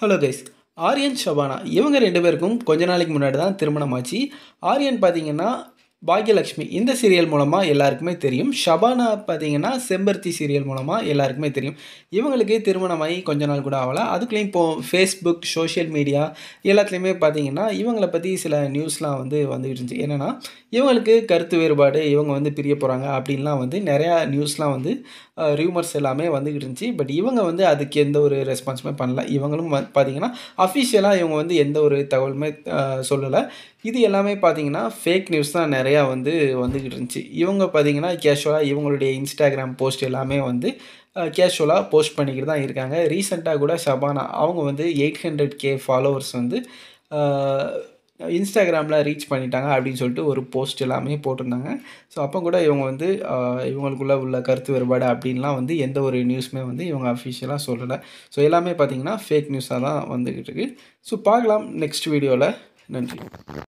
hello guys Aryan Shabana இவங்க ரெண்டு பேருக்கும் கொஞ்ச நாளைக்கு முன்னாடி தான் திருமணம் ஆச்சு ஆரியன் பார்த்தீங்கன்னா பாக்யலக்ஷ்மி இந்த சீரியல் மூலமாக எல்லாருக்குமே தெரியும் ஷபானா பார்த்தீங்கன்னா செம்பருத்தி சீரியல் மூலமாக எல்லாருக்குமே தெரியும் இவங்களுக்கு திருமணமாகி கொஞ்ச நாள் கூட ஆகலை அதுக்குலேயும் இப்போ ஃபேஸ்புக் சோஷியல் மீடியா எல்லாத்துலேயுமே பார்த்தீங்கன்னா இவங்களை பற்றி சில நியூஸ்லாம் வந்து வந்துகிட்டு இருந்துச்சு என்னென்னா இவங்களுக்கு கருத்து வேறுபாடு இவங்க வந்து பிரிய போகிறாங்க அப்படின்லாம் வந்து நிறையா நியூஸ்லாம் வந்து ரியூமர்ஸ் எல்லாமே வந்துக்கிட்டு இருந்துச்சு பட் இவங்க வந்து அதுக்கு எந்த ஒரு ரெஸ்பான்ஸுமே பண்ணல இவங்களும் பார்த்தீங்கன்னா அஃபிஷியலாக இவங்க வந்து எந்த ஒரு தகவலுமே சொல்லலை இது எல்லாமே பார்த்தீங்கன்னா ஃபேக் நியூஸ் தான் நிறைய நிறையா வந்து வந்துக்கிட்டு இருந்துச்சு இவங்க பார்த்தீங்கன்னா கேஷுவலாக இவங்களுடைய இன்ஸ்டாகிராம் போஸ்ட் எல்லாமே வந்து கேஷுவலாக போஸ்ட் பண்ணிக்கிட்டு தான் இருக்காங்க ரீசெண்டாக கூட ஷபானா அவங்க வந்து எயிட் ஹண்ட்ரட் கே ஃபாலோவர்ஸ் வந்து இன்ஸ்டாகிராமில் ரீச் பண்ணிட்டாங்க அப்படின்னு சொல்லிட்டு ஒரு போஸ்ட் எல்லாமே போட்டிருந்தாங்க ஸோ அப்போ கூட இவங்க வந்து இவங்களுக்குள்ளே உள்ள கருத்து வேறுபாடு அப்படின்லாம் வந்து எந்த ஒரு நியூஸுமே வந்து இவங்க அஃபிஷியலாக சொல்லலை ஸோ எல்லாமே பார்த்திங்கன்னா ஃபேக் நியூஸாக தான் வந்துக்கிட்டு இருக்குது ஸோ பார்க்கலாம் நெக்ஸ்ட் வீடியோவில் நன்றி